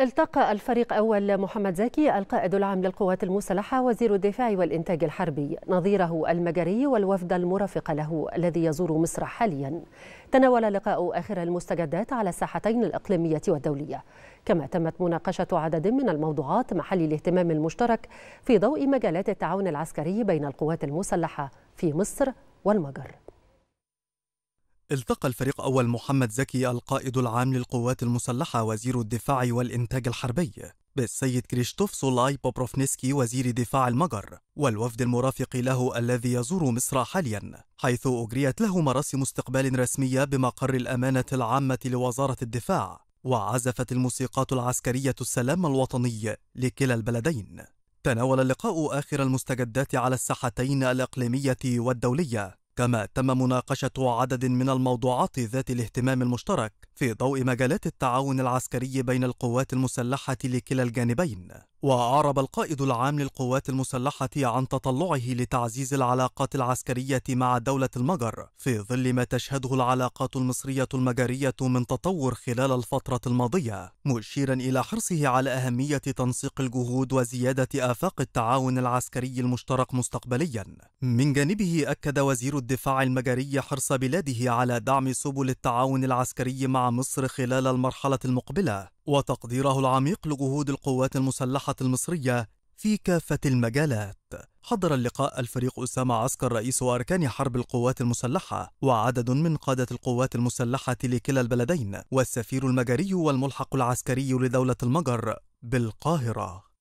التقى الفريق أول محمد زكي القائد العام للقوات المسلحة وزير الدفاع والإنتاج الحربي نظيره المجري والوفد المرافق له الذي يزور مصر حاليا تناول اللقاء آخر المستجدات على الساحتين الإقليمية والدولية كما تمت مناقشة عدد من الموضوعات محل الاهتمام المشترك في ضوء مجالات التعاون العسكري بين القوات المسلحة في مصر والمجر التقى الفريق أول محمد زكي القائد العام للقوات المسلحة وزير الدفاع والإنتاج الحربي بالسيد كريشتوف سولاي بوبروفنسكي وزير دفاع المجر والوفد المرافق له الذي يزور مصر حاليا حيث أجريت له مراسم استقبال رسمية بمقر الأمانة العامة لوزارة الدفاع وعزفت الموسيقات العسكرية السلام الوطني لكلا البلدين تناول اللقاء آخر المستجدات على الساحتين الإقليمية والدولية كما تم مناقشة عدد من الموضوعات ذات الاهتمام المشترك في ضوء مجالات التعاون العسكري بين القوات المسلحة لكلا الجانبين وأعرب القائد العام للقوات المسلحة عن تطلعه لتعزيز العلاقات العسكرية مع دولة المجر في ظل ما تشهده العلاقات المصرية المجرية من تطور خلال الفترة الماضية مشيرا إلى حرصه على أهمية تنسيق الجهود وزيادة آفاق التعاون العسكري المشترك مستقبليا من جانبه أكد وزير الدفاع المجري حرص بلاده على دعم سبل التعاون العسكري مع مصر خلال المرحلة المقبلة وتقديره العميق لجهود القوات المسلحة المصرية في كافة المجالات حضر اللقاء الفريق أسامة عسكر رئيس أركان حرب القوات المسلحة وعدد من قادة القوات المسلحة لكلا البلدين والسفير المجري والملحق العسكري لدولة المجر بالقاهرة